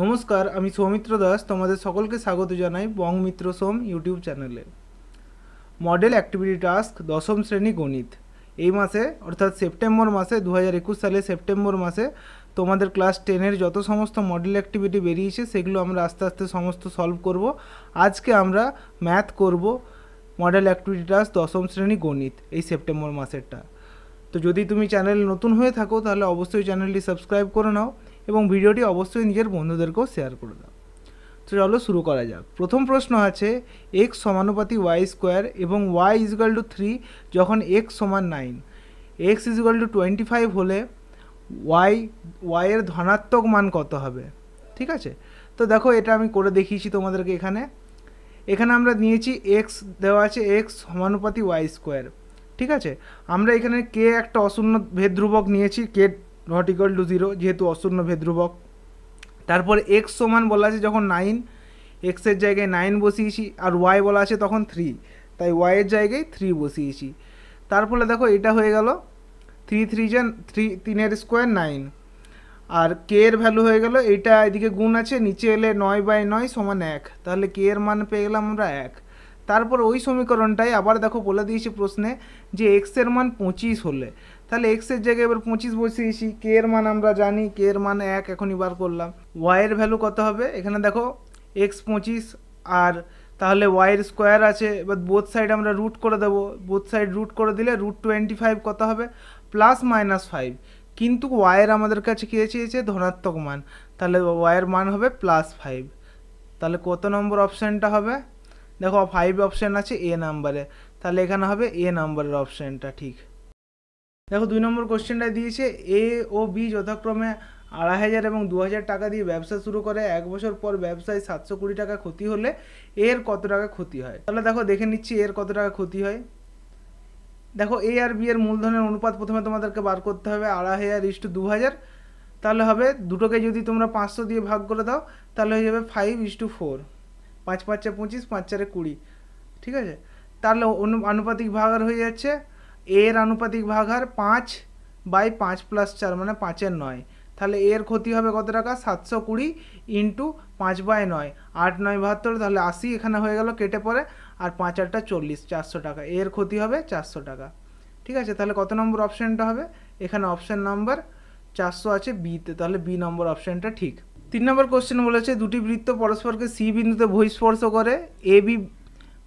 নমস্কার আমি সৌমিত্র দাস তোমাদের সকলকে স্বাগত জানাই বং মিত্র সোম ইউটিউব চ্যানেলে মডেল অ্যাক্টিভিটি টাস্ক দশম শ্রেণী গণিত এই মাসে অর্থাৎ সেপ্টেম্বর মাসে দু হাজার একুশ সালে সেপ্টেম্বর মাসে তোমাদের ক্লাস টেনের যত সমস্ত মডেল অ্যাক্টিভিটি বেরিয়েছে সেগুলো আমরা আস্তে আস্তে সমস্ত সলভ করব আজকে আমরা ম্যাথ করব মডেল অ্যাক্টিভিটি টাস্ক দশম শ্রেণী গণিত এই সেপ্টেম্বর মাসেরটা তো যদি তুমি চ্যানেল নতুন হয়ে থাকো তাহলে অবশ্যই চ্যানেলটি সাবস্ক্রাইব করে নাও এবং ভিডিওটি অবশ্যই নিজের বন্ধুদেরকেও শেয়ার করে দাও তো চলো শুরু করা যাক প্রথম প্রশ্ন আছে এক্স সমানুপাতি ওয়াই স্কোয়ার এবং ওয়াই ইজগাল টু থ্রি যখন এক্স সমান nine x is equal to twenty five হলে ওয়াই ওয়াইয়ের ধনাত্মক মান কত হবে ঠিক আছে তো দেখো এটা আমি করে দেখিয়েছি তোমাদেরকে এখানে এখানে আমরা নিয়েছি এক্স দেওয়া আছে এক্স সমানুপাতি ওয়াই স্কোয়ার ঠিক আছে আমরা এখানে কে একটা অশূন্য ভেদ ধ্রুবক নিয়েছি k not equal to zero যেহেতু অশূন্য ভেদ্রুবক তারপর এক্স সমান বলা আছে যখন নাইন এক্সের জায়গায় নাইন বসিয়েছি আর ওয়াই বলা আছে তখন থ্রি তাই ওয়াইয়ের জায়গায় থ্রি বসিয়েছি তার ফলে দেখো এটা হয়ে গেল থ্রি থ্রি যে থ্রি তিনের স্কোয়ার নাইন আর কে এর ভ্যালু হয়ে গেল এটা এদিকে গুণ আছে নিচে এলে নয় বাই নয় সমান এক তাহলে কে এর মান পেয়ে গেলাম আমরা এক তারপর ওই সমীকরণটাই আবার দেখো বলে দিয়েছি প্রশ্নে যে এক্সের মান পঁচিশ হলে তাহলে এক্সের জায়গায় এবার পঁচিশ বসিয়েছি কে এর মান আমরা জানি কে এর মান এক এখনই বার করলাম ওয়াইয়ের ভ্যালু কত হবে এখানে দেখো এক্স পঁচিশ আর তাহলে ওয়াইয়ের স্কোয়ার আছে এবার বোথ সাইড আমরা রুট করে দেবো বোথ সাইড রুট করে দিলে রুট টোয়েন্টি ফাইভ কত হবে প্লাস মাইনাস ফাইভ কিন্তু ওয়াইয়ের আমাদের কাছে কে চেয়েছে ধনাত্মক মান তাহলে ওয়াইয়ের মান হবে প্লাস ফাইভ তাহলে কত নম্বর অপশানটা হবে দেখো ফাইভ অপশান আছে এ নাম্বারে তাহলে এখানে হবে এ নাম্বারের অপশানটা ঠিক দেখো দুই নম্বর কোশ্চেনটা দিয়েছে এ ও বি যথাক্রমে আড়াই হাজার এবং দু হাজার টাকা দিয়ে ব্যবসা শুরু করে এক বছর পর ব্যবসায় সাতশো কুড়ি টাকা ক্ষতি হলে এর কত টাকা ক্ষতি হয় তাহলে দেখো দেখে নিচ্ছি এর কত টাকা ক্ষতি হয় দেখো এ আর বি এর মূলধনের অনুপাত প্রথমে তোমাদেরকে বার করতে হবে আড়াই হাজার ইস্টু দু হাজার তাহলে হবে দুটোকে যদি তোমরা পাঁচশো দিয়ে ভাগ করে দাও তাহলে হয়ে যাবে ফাইভ ইস্টু ফোর পাঁচ পাঁচে পঁচিশ পাঁচ চারে কুড়ি ঠিক আছে তাহলে অনু আনুপাতিক ভাগ আর হয়ে যাচ্ছে এর আনুপাতিক ভাগ ভাগহার পাঁচ বাই পাঁচ প্লাস চার মানে পাঁচের নয় তাহলে এর ক্ষতি হবে কত টাকা সাতশো কুড়ি ইন্টু পাঁচ বাই নয় আট নয় বাহাত্তর তাহলে আশি এখানে হয়ে গেল কেটে পরে আর পাঁচ আটটা চল্লিশ চারশো টাকা এর ক্ষতি হবে চারশো টাকা ঠিক আছে তাহলে কত নম্বর অপশানটা হবে এখানে অপশান নাম্বার চারশো আছে বিতে তাহলে বি নম্বর অপশানটা ঠিক তিন নম্বর কোশ্চেন বলেছে দুটি বৃত্ত পরস্পরকে সি বিন্দুতে বহিঃস্পর্শ করে এ বি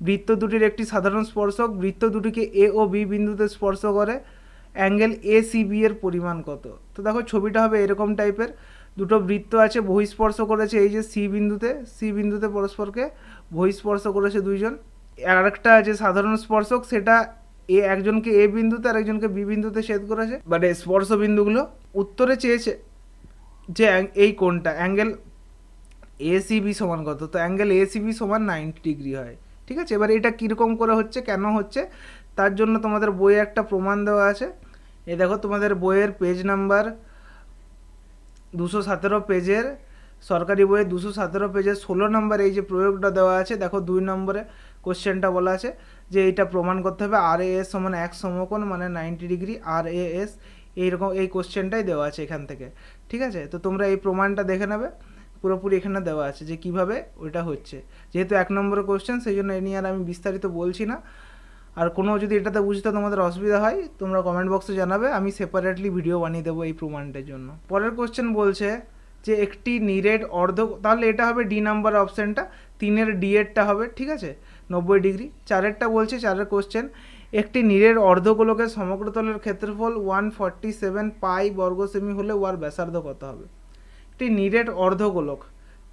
বৃত্ত দুটির একটি সাধারণ স্পর্শক বৃত্ত দুটিকে এ ও বি বিন্দুতে স্পর্শ করে অ্যাঙ্গেল এ সি বি এর পরিমাণ কত তো দেখো ছবিটা হবে এরকম টাইপের দুটো বৃত্ত আছে বহিস্পর্শ করেছে এই যে সি বিন্দুতে সি বিন্দুতে পরস্পরকে বহিস্পর্শ করেছে দুইজন আরেকটা আছে সাধারণ স্পর্শক সেটা এ একজনকে এ বিন্দুতে আর একজনকে বি বিন্দুতে ছেদ করেছে মানে স্পর্শ বিন্দুগুলো উত্তরে চেয়েছে যে এই কোনটা অ্যাঙ্গেল এসিবি সমান কত তো অ্যাঙ্গেল এসিবি সমান নাইনটি ডিগ্রি হয় ঠিক আছে এবার এটা কীরকম করে হচ্ছে কেন হচ্ছে তার জন্য তোমাদের বইয়ে একটা প্রমাণ দেওয়া আছে এ দেখো তোমাদের বইয়ের পেজ নাম্বার দুশো সতেরো পেজের সরকারি বইয়ে দুশো সতেরো পেজের ষোলো নম্বরে এই যে প্রয়োগটা দেওয়া আছে দেখো দুই নম্বরে কোশ্চেনটা বলা আছে যে এটা প্রমাণ করতে হবে আর এ এস সমান এক সমকোণ মানে নাইনটি ডিগ্রি আর এ এস এইরকম এই কোশ্চেনটাই দেওয়া আছে এখান থেকে ঠিক আছে তো তোমরা এই প্রমাণটা দেখে নেবে পুরোপুরি এখানে দেওয়া আছে যে কিভাবে ওইটা হচ্ছে যেহেতু এক নম্বর কোয়েশ্চেন সেই জন্য এ নিয়ে আর আমি বিস্তারিত বলছি না আর কোনো যদি এটাতে বুঝতে তোমাদের অসুবিধা হয় তোমরা কমেন্ট বক্সে জানাবে আমি সেপারেটলি ভিডিও বানিয়ে দেবো এই প্রমাণটার জন্য পরের কোশ্চেন বলছে যে একটি নিরেট অর্ধ তাহলে এটা হবে ডি নাম্বার অপশানটা তিনের ডি এরটা হবে ঠিক আছে নব্বই ডিগ্রি চারেরটা বলছে চারের কোশ্চেন একটি নিরের অর্ধগোলকের সমগ্রতলের ক্ষেত্রফল ওয়ান ফর্টি সেভেন পাই বর্গ সেমি হলে ওয়ার ব্যাসার্ধ কত হবে একটি নিরেট অর্ধগোলক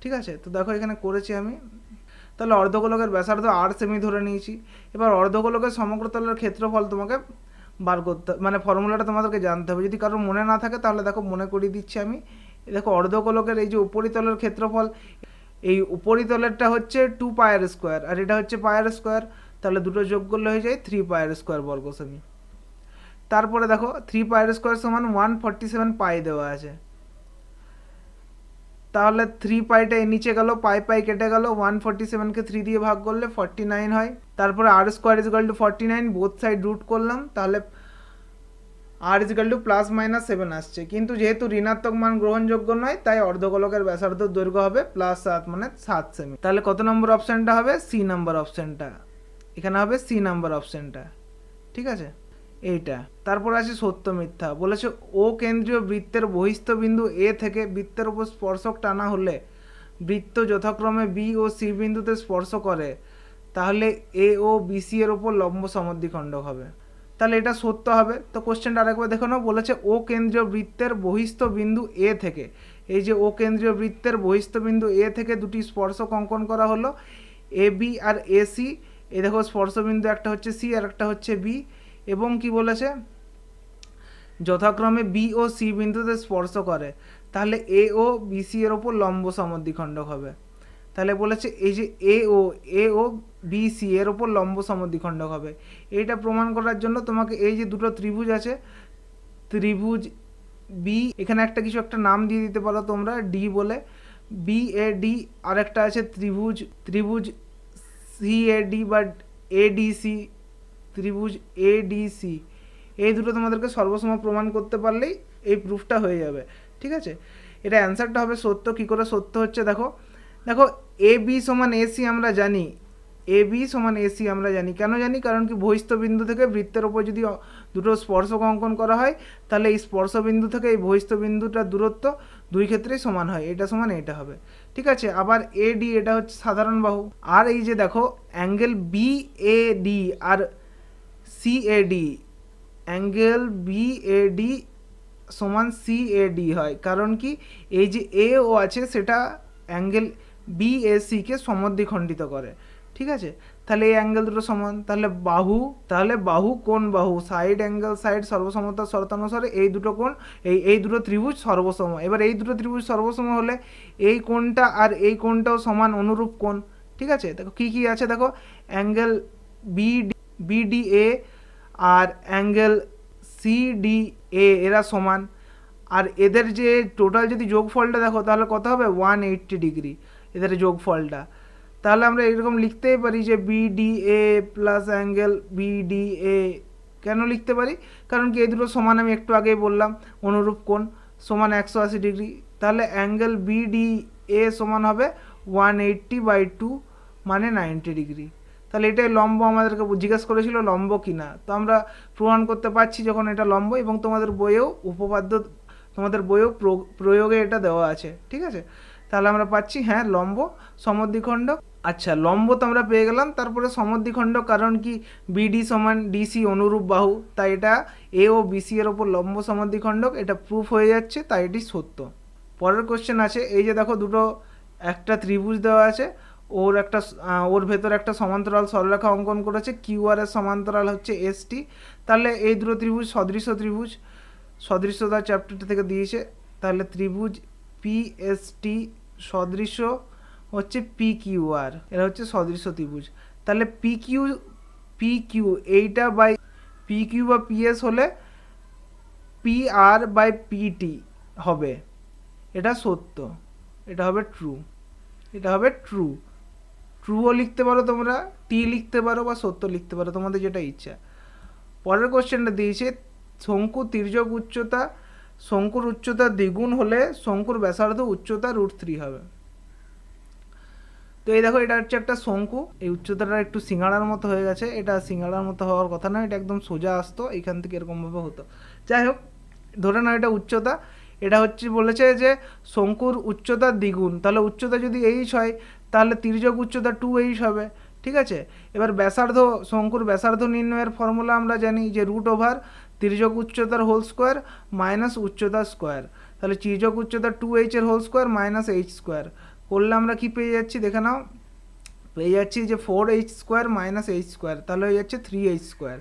ঠিক আছে তো দেখো এখানে করেছি আমি তাহলে অর্ধগোলকের ব্যাসার্ধ আর সেমি ধরে নিয়েছি এবার অর্ধগোলকের সমগ্র তলের ক্ষেত্রফল তোমাকে বার করতে মানে ফর্মুলাটা তোমাদেরকে জানতে হবে যদি কারোর মনে না থাকে তাহলে দেখো মনে করিয়ে দিচ্ছি আমি দেখো অর্ধগোলকের এই যে উপরিতলের ক্ষেত্রফল এই উপরিতলেরটা হচ্ছে টু পায়ের স্কোয়ার আর এটা হচ্ছে পায়ের স্কোয়ার তাহলে দুটো যোগ করলে হয়ে যায় থ্রি পায়ের স্কোয়ার বর্গ সেমি তারপরে দেখো থ্রি পায়ের স্কোয়ার সমান ওয়ান ফর্টি সেভেন পাই দেওয়া আছে তাহলে থ্রি পাইটা এ নিচে গেল পাই পাই কেটে গেল ওয়ান ফর্টি সেভেনকে থ্রি দিয়ে ভাগ করলে ফর্টি নাইন হয় তারপরে r square is to forty nine both side root করলাম তাহলে r is to plus minus seven আসছে কিন্তু যেহেতু ঋণাত্মক মান গ্রহণযোগ্য নয় তাই অর্ধগোলকের ব্যাসার্ধ দৈর্ঘ্য হবে প্লাস সাত মানে সাত সেমি তাহলে কত নম্বর অপশানটা হবে সি নাম্বার অপশানটা এখানে হবে সি নাম্বার অপশানটা ঠিক আছে এইটা তারপর আছে সত্য মিথ্যা বলেছে ও কেন্দ্রীয় বৃত্তের বহিস্থ বিন্দু এ থেকে বৃত্তের উপর স্পর্শক টানা হলে বৃত্ত যথাক্রমে বি ও সি বিন্দুতে স্পর্শ করে তাহলে এ ও বিসি এর ওপর লম্ব সমদ্বিখণ্ডক হবে তাহলে এটা সত্য হবে তো কোশ্চেনটা আরেকবার দেখে নাও বলেছে ও কেন্দ্রীয় বৃত্তের বহিস্থ বিন্দু এ থেকে এই যে ও কেন্দ্রীয় বৃত্তের বহিস্থ বিন্দু এ থেকে দুটি স্পর্শক অঙ্কন করা হলো A B R A C এই দেখো স্পর্শবিন্দু একটা হচ্ছে সি আর একটা হচ্ছে বি এবং কি বলেছে যথাক্রমে বি ও সি বিন্দুতে স্পর্শ করে তাহলে এ ও বি সি এর ওপর লম্ব সমদ্বিখণ্ডক হবে তাহলে বলেছে এই যে এ ও এ ও বি সি এর ওপর লম্ব সমদ্বিখণ্ডক হবে এটা প্রমাণ করার জন্য তোমাকে এই যে দুটো ত্রিভুজ আছে ত্রিভুজ বি এখানে একটা কিছু একটা নাম দিয়ে দিতে পারো তোমরা ডি বলে বি এ ডি আরেকটা আছে ত্রিভুজ ত্রিভুজ সি এ ডি বা এডিসি ত্রিভুজ এ এডিসি এই দুটো তোমাদেরকে সর্বসম প্রমাণ করতে পারলেই এই প্রুফটা হয়ে যাবে ঠিক আছে এটা অ্যান্সারটা হবে সত্য কী করে সত্য হচ্ছে দেখো দেখো এ বি সমান এসি আমরা জানি এ বি সমান এসি আমরা জানি কেন জানি কারণ কি বহিষ্ঠবিন্দু থেকে বৃত্তের ওপর যদি দুটো স্পর্শক অঙ্কন করা হয় তাহলে এই স্পর্শবিন্দু থেকে এই বহিষ্ঠবিন্দুটার দূরত্ব দুই ক্ষেত্রেই সমান হয় এটা সমান এটা হবে ঠিক আছে আবার এ ডি এটা হচ্ছে সাধারণ বাহু আর এই যে দেখো অ্যাঙ্গেল বি এ ডি আর সিএডি অ্যাঙ্গেল বিএডি সমান সিএডি হয় কারণ কি এই যে এ ও আছে সেটা অ্যাঙ্গেল বিএসিকে সমদ্বিখণ্ডিত করে ঠিক আছে তাহলে এই অ্যাঙ্গেল দুটো সমান তাহলে বাহু তাহলে বাহু কোন বাহু সাইড অ্যাঙ্গেল সাইড সর্বসমতা শর্তানুসারে এই দুটো কোন এই এই দুটো ত্রিভুজ সর্বসম এবার এই দুটো ত্রিভুজ সর্বসম হলে এই কোনটা আর এই কোনটাও সমান অনুরূপ কোন ঠিক আছে দেখো কী কী আছে দেখো অ্যাঙ্গেল বি BDA আর অ্যাঙ্গেল CDA এরা সমান আর এদের যে টোটাল যদি যোগফলটা দেখো তাহলে কত হবে ওয়ান এইট্টি ডিগ্রি এদের যোগফলটা তাহলে আমরা এরকম লিখতেই পারি যে BDA প্লাস অ্যাঙ্গেল BDA কেন লিখতে পারি কারণ কি এই দুটো সমান আমি একটু আগেই বললাম অনুরূপ কোণ সমান একশো আশি ডিগ্রি তাহলে অ্যাঙ্গেল BDA সমান হবে ওয়ান বাই টু মানে নাইনটি ডিগ্রি তাহলে এটাই লম্ব আমাদেরকে জিজ্ঞাসা করেছিল লম্ব কিনা তো আমরা প্রমাণ করতে পারছি যখন এটা লম্ব এবং তোমাদের বইয়েও উপপাদ্য তোমাদের বইয়েও প্রয়োগে এটা দেওয়া আছে ঠিক আছে তাহলে আমরা পাচ্ছি হ্যাঁ লম্ব সমদ্বিখণ্ড আচ্ছা লম্ব তো আমরা পেয়ে গেলাম তারপরে সমদ্বিখণ্ড কারণ কি বিডি সমান ডিসি অনুরূপ বাহু তাই এটা এ ও বিসি এর ওপর লম্ব সমদ্বিখণ্ডক এটা প্রুফ হয়ে যাচ্ছে তাই এটি সত্য পরের কোশ্চেন আছে এই যে দেখো দুটো একটা ত্রিভুজ দেওয়া আছে ওর একটা ওর ভেতর একটা সমান্তরাল সরলরেখা অঙ্কন করেছে কিউআর এর সমান্তরাল হচ্ছে এসটি তাহলে এই দুটো ত্রিভুজ সদৃশ ত্রিভুজ সদৃশতা চ্যাপ্টারটা থেকে দিয়েছে তাহলে ত্রিভুজ পিএসটি সদৃশ হচ্ছে পি কিউআর এটা হচ্ছে সদৃশ ত্রিভুজ তাহলে পি কিউ পি কিউ এইটা বাই পি কিউ বা পিএস হলে পি আর বাই পিটি হবে এটা সত্য এটা হবে ট্রু এটা হবে ট্রু ট্রুও লিখতে পারো তোমরা টি লিখতে পারো বা সত্য লিখতে পারো তোমাদের যেটা ইচ্ছা পরের কোশ্চেনটা দিয়েছে শঙ্কু তির্যক উচ্চতা শঙ্কুর উচ্চতা দ্বিগুণ হলে শঙ্কুর ব্যাসার্ধ উচ্চতা রুট থ্রি হবে তো এই দেখো এটা হচ্ছে একটা শঙ্কু এই উচ্চতাটা একটু সিঙ্গাড়ার মতো হয়ে গেছে এটা সিঙ্গাড়ার মতো হওয়ার কথা না এটা একদম সোজা আসতো এখান থেকে এরকমভাবে হতো যাই হোক ধরে নাও এটা উচ্চতা এটা হচ্ছে বলেছে যে শঙ্কুর উচ্চতা দ্বিগুণ তাহলে উচ্চতা যদি এইচ হয় তাহলে তির্যক উচ্চতা টু এইচ হবে ঠিক আছে এবার ব্যাসার্ধ শঙ্কুর ব্যাসার্ধ নির্ণয়ের ফর্মুলা আমরা জানি যে রুট ওভার তির্যক উচ্চতার হোল স্কোয়ার মাইনাস উচ্চতা স্কোয়ার তাহলে তির্যক উচ্চতা টু এইচের whole square minus h square করলে আমরা কি পেয়ে যাচ্ছি দেখে নাও পেয়ে যাচ্ছি যে four h square minus h square তাহলে হয়ে যাচ্ছে থ্রি এইচ স্কোয়ার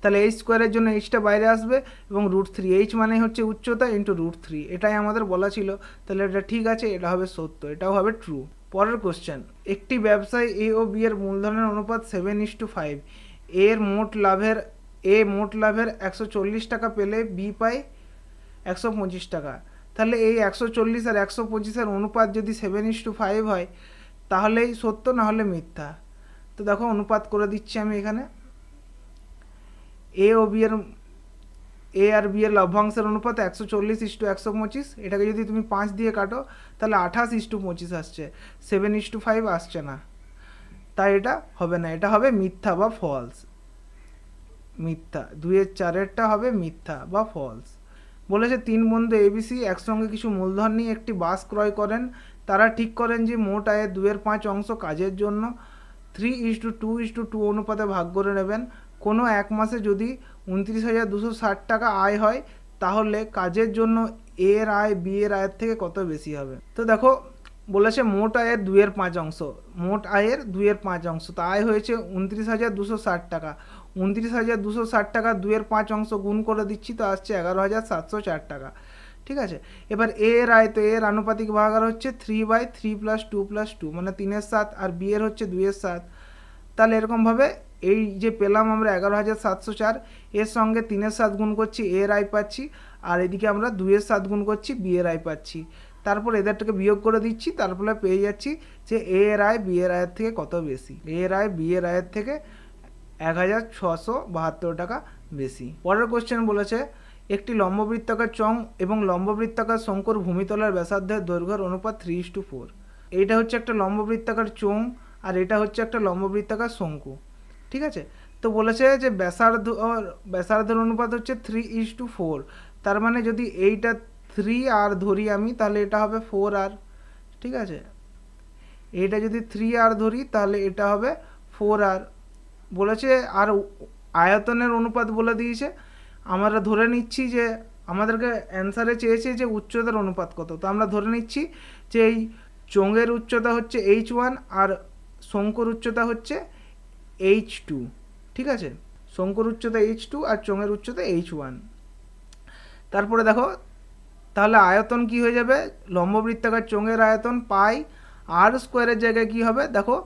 তাহলে এইচ স্কোয়ারের জন্য এইচটা বাইরে আসবে এবং রুট থ্রি এইচ মানে হচ্ছে উচ্চতা ইন্টু রুট থ্রি এটাই আমাদের বলা ছিল তাহলে এটা ঠিক আছে এটা হবে সত্য এটাও হবে ট্রু পরের কোশ্চেন একটি ব্যবসায় এ ও বি এর মূলধনের অনুপাত সেভেন ইস টু ফাইভ এর মোট লাভের এ মোট লাভের একশো চল্লিশ টাকা পেলে বি পায় একশো পঁচিশ টাকা তাহলে এই একশো চল্লিশ আর একশো পঁচিশের অনুপাত যদি সেভেন ইস টু ফাইভ হয় তাহলেই সত্য না হলে মিথ্যা তো দেখো অনুপাত করে দিচ্ছি আমি এখানে এ ও বি এর এ আর বি এর লভ্যাংশের অনুপাত একশো চল্লিশ ইস টু একশো পঁচিশ এটাকে যদি তুমি পাঁচ দিয়ে কাটো তাহলে আঠাশ ইস টু পঁচিশ আসছে সেভেন ইস টু ফাইভ আসছে না তাই এটা হবে না এটা হবে মিথ্যা বা ফলস মিথ্যা দুইয়ের চারেরটা হবে মিথ্যা বা ফলস বলেছে তিন বন্ধু এবিসি একসঙ্গে কিছু মূলধন নিয়ে একটি বাস ক্রয় করেন তারা ঠিক করেন যে মোট আয়ের দুয়ের পাঁচ অংশ কাজের জন্য three is two two is to to অনুপাতে ভাগ করে নেবেন কোনো এক মাসে যদি উনত্রিশ হাজার দুশো ষাট টাকা আয় হয় তাহলে কাজের জন্য এর আয় বি এর আয়ের থেকে কত বেশি হবে তো দেখো বলেছে মোট আয়ের দুয়ের পাঁচ অংশ মোট আয়ের দুয়ের পাঁচ অংশ তো আয় হয়েছে উনত্রিশ হাজার দুশো ষাট টাকা উনত্রিশ হাজার দুশো ষাট টাকা দুয়ের পাঁচ অংশ গুণ করে দিচ্ছি তো আসছে এগারো হাজার সাতশো চার টাকা ঠিক আছে এবার এ এর আয় তো এর আনুপাতিক ভাগার হচ্ছে three by three plus two plus two মানে তিনের সাত আর বিয়ের হচ্ছে দুইয়ের সাত তাহলে এরকমভাবে এই যে পেলাম আমরা এগারো হাজার সাতশো চার এর সঙ্গে তিনের সাত গুণ করছি এর আয় পাচ্ছি আর এদিকে আমরা দুইয়ের সাত গুণ করছি বি এর আয় পাচ্ছি তারপর এদেরটাকে বিয়োগ করে দিচ্ছি তারপরে পেয়ে যাচ্ছি যে এ এর আয় বি এর আয়ের থেকে কত বেশি এ এর আয় বি এর আয়ের থেকে এক হাজার ছশো বাহাত্তর টাকা বেশি পরের কোশ্চেন বলেছে একটি লম্ববৃত্তাকার চং এবং লম্ববৃত্তাকার শঙ্কর ভূমিতলার ব্যাসার্ধের দৈর্ঘ্যের অনুপাত থ্রি ইস টু ফোর এইটা হচ্ছে একটা লম্ববৃত্তাকার চং আর এটা হচ্ছে একটা লম্ববৃত্তাকার শঙ্কু ঠিক আছে তো বলেছে যে ব্যাসার্ধ ব্যাসার্ধের অনুপাত হচ্ছে থ্রি ইস টু ফোর তার মানে যদি এইটা থ্রি আর ধরি আমি তাহলে এটা হবে ফোর আর ঠিক আছে এইটা যদি থ্রি আর ধরি তাহলে এটা হবে ফোর আর বলেছে আর আয়তনের অনুপাত বলে দিয়েছে আমরা ধরে নিচ্ছি যে আমাদেরকে অ্যান্সারে চেয়েছে যে উচ্চতার অনুপাত কত তো আমরা ধরে নিচ্ছি যে এই চোঙের উচ্চতা হচ্ছে এইচ ওয়ান আর শঙ্কর উচ্চতা হচ্ছে এইচ টু ঠিক আছে শঙ্কর উচ্চতা এইচ টু আর চোঙের উচ্চতা এইচ ওয়ান তারপরে দেখো তাহলে আয়তন কি হয়ে যাবে লম্ববৃত্তাকার চোঙের আয়তন পাই আর স্কোয়ারের জায়গায় কি হবে দেখো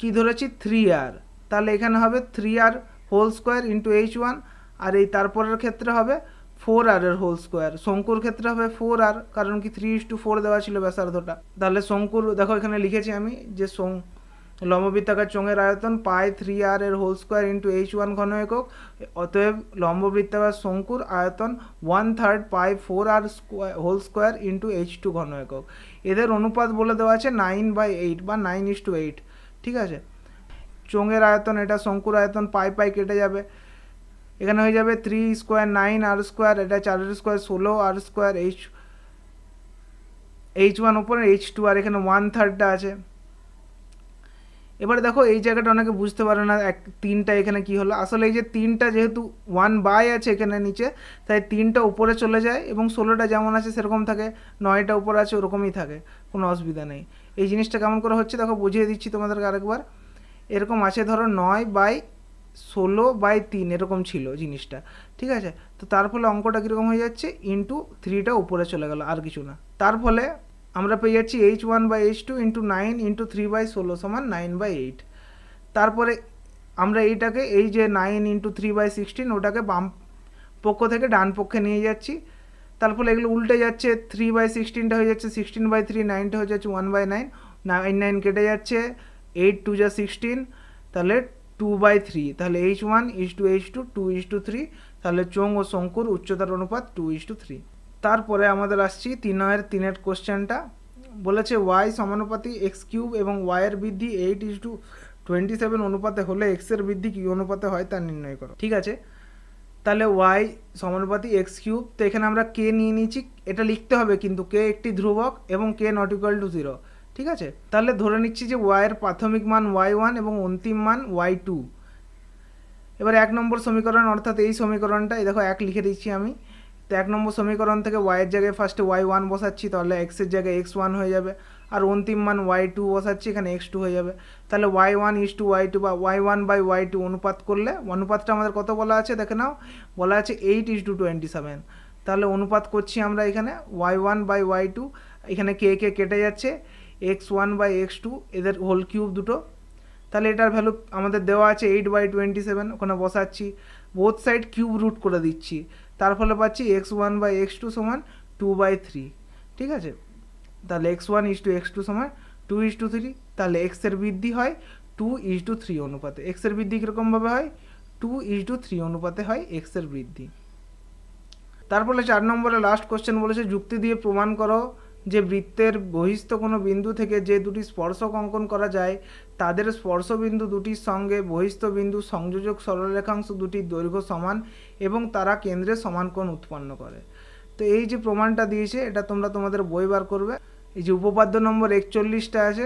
কি ধরেছি থ্রি আর তাহলে এখানে হবে three r whole square into h one আর এই তারপরের ক্ষেত্রে হবে ফোর আর এর হোল স্কোয়ার শঙ্কুর ক্ষেত্রে হবে ফোর আর কারণ কি থ্রি ইস টু ফোর দেওয়া ছিল ব্যাসার্ধটা তাহলে শঙ্কুর দেখো এখানে লিখেছি আমি যে সং লম্ববৃত্তাকার চোঙের আয়তন পাই থ্রি আর এর whole square into h one ঘন একক অতএব লম্ববৃত্তাকার শঙ্কুর আয়তন one third pi four r square whole square into h two ঘন একক এদের অনুপাত বলে দেওয়া আছে নাইন বাই এইট বা নাইন ইস টু এইট ঠিক আছে চোঙের আয়তন এটা শঙ্কুর আয়তন পাই পাই কেটে যাবে এখানে হয়ে যাবে three square nine r square এটা চার স্কোয়ার ষোলো r square h h one ওপরে এইচ টু আর এখানে ওয়ান থার্ডটা আছে এবারে দেখো এই জায়গাটা অনেকে বুঝতে পারে না এক তিনটা এখানে কি হলো আসলে এই যে তিনটা যেহেতু ওয়ান বাই আছে এখানে নিচে তাই তিনটা উপরে চলে যায় এবং ষোলোটা যেমন আছে সেরকম থাকে নয়টা উপরে আছে ওরকমই থাকে কোনো অসুবিধা নেই এই জিনিসটা কেমন করে হচ্ছে দেখো বুঝিয়ে দিচ্ছি তোমাদেরকে আরেকবার এরকম আছে ধরো নয় বাই ষোলো বাই তিন এরকম ছিল জিনিসটা ঠিক আছে তো তার ফলে অঙ্কটা কীরকম হয়ে যাচ্ছে ইন্টু থ্রিটা উপরে চলে গেল আর কিছু না তার ফলে আমরা পেয়ে যাচ্ছি h one by h two into nine into three by ষোলো সমান নাইন বাই এইট তারপরে আমরা এইটাকে এই যে nine into three by sixteen ওটাকে বাম পক্ষ থেকে ডান পক্ষে নিয়ে যাচ্ছি তার ফলে এগুলো উল্টে যাচ্ছে থ্রি বাই সিক্সটিনটা হয়ে যাচ্ছে সিক্সটিন বাই থ্রি নাইনটা হয়ে যাচ্ছে one by nine nine nine কেটে যাচ্ছে এইট টু যা সিক্সটিন তাহলে টু বাই থ্রি তাহলে h one is to h two two is to three তাহলে চোং ও শঙ্কুর উচ্চতার অনুপাত টু ইস টু থ্রি তারপরে আমাদের আসছি তিনের তিনের কোশ্চেনটা বলেছে ওয়াই সমানুপাতি এক্স কিউব এবং ওয়াইয়ের বৃদ্ধি eight is to twenty seven অনুপাতে হলে এক্সের বৃদ্ধি কী অনুপাতে হয় তা নির্ণয় করো ঠিক আছে তাহলে ওয়াই সমানুপাতি এক্স কিউব তো এখানে আমরা কে নিয়ে নিয়েছি এটা লিখতে হবে কিন্তু কে একটি ধ্রুবক এবং k not equal to zero ঠিক আছে তাহলে ধরে নিচ্ছি যে ওয়াইয়ের প্রাথমিক মান ওয়াই ওয়ান এবং অন্তিম মান ওয়াই টু এবার এক নম্বর সমীকরণ অর্থাৎ এই সমীকরণটা এই দেখো এক লিখে দিচ্ছি আমি তো এক নম্বর সমীকরণ থেকে ওয়াইয়ের জায়গায় ফার্স্টে ওয়াই ওয়ান বসাচ্ছি তাহলে এক্সের জায়গায় এক্স ওয়ান হয়ে যাবে আর অন্তিম মান ওয়াই টু বসাচ্ছি এখানে এক্স টু হয়ে যাবে তাহলে y one is to y two বা y one by y two অনুপাত করলে অনুপাতটা আমাদের কত বলা আছে দেখে নাও বলা আছে eight is to twenty seven তাহলে অনুপাত করছি আমরা এখানে y one by y two এখানে কে কে কেটে যাচ্ছে x one by x two এদের হোল কিউব দুটো তাহলে এটার ভ্যালু আমাদের দেওয়া আছে এইট বাই টোয়েন্টি সেভেন ওখানে বসাচ্ছি বোথ সাইড কিউব রুট করে দিচ্ছি তার ফলে পাচ্ছি x one by x two সমান টু বাই থ্রি ঠিক আছে তাহলে x one is to x two সমান টু ইস টু থ্রি তাহলে এক্সের বৃদ্ধি হয় টু ইস টু থ্রি অনুপাতে এক্সের বৃদ্ধি কীরকমভাবে হয় টু ইস টু থ্রি অনুপাতে হয় এক্সের বৃদ্ধি তারপরে চার নম্বরে লাস্ট কোশ্চেন বলেছে যুক্তি দিয়ে প্রমাণ করো যে বৃত্তের বহিস্থ কোনো বিন্দু থেকে যে দুটি স্পর্শক অঙ্কন করা যায় তাদের স্পর্শবিন্দু দুটির সঙ্গে বহিস্থ বিন্দু সংযোজক সরলরেখাংশ দুটির দৈর্ঘ্য সমান এবং তারা কেন্দ্রে সমান কোণ উৎপন্ন করে তো এই যে প্রমাণটা দিয়েছে এটা তোমরা তোমাদের বই বার করবে এই যে উপপাদ্য নম্বর একচল্লিশটা আছে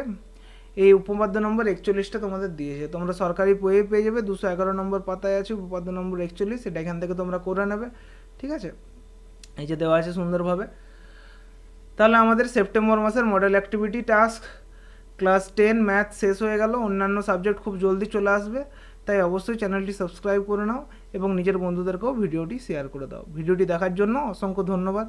এই উপপাদ্য নম্বর একচল্লিশটা তোমাদের দিয়েছে তোমরা সরকারি বইয়ে পেয়ে যাবে দুশো এগারো নম্বর পাতায় আছে উপপাদ্য নম্বর একচল্লিশ সেটা এখান থেকে তোমরা করে নেবে ঠিক আছে এই যে দেওয়া আছে সুন্দরভাবে তাহলে আমাদের সেপ্টেম্বর মাসের model activity task class ten math শেষ হয়ে গেল অন্যান্য সাবজেক্ট খুব জলদি চলে আসবে তাই অবশ্যই চ্যানেলটি সাবস্ক্রাইব করে নাও এবং নিজের বন্ধুদেরকেও ভিডিওটি শেয়ার করে দাও ভিডিওটি দেখার জন্য অসংখ্য ধন্যবাদ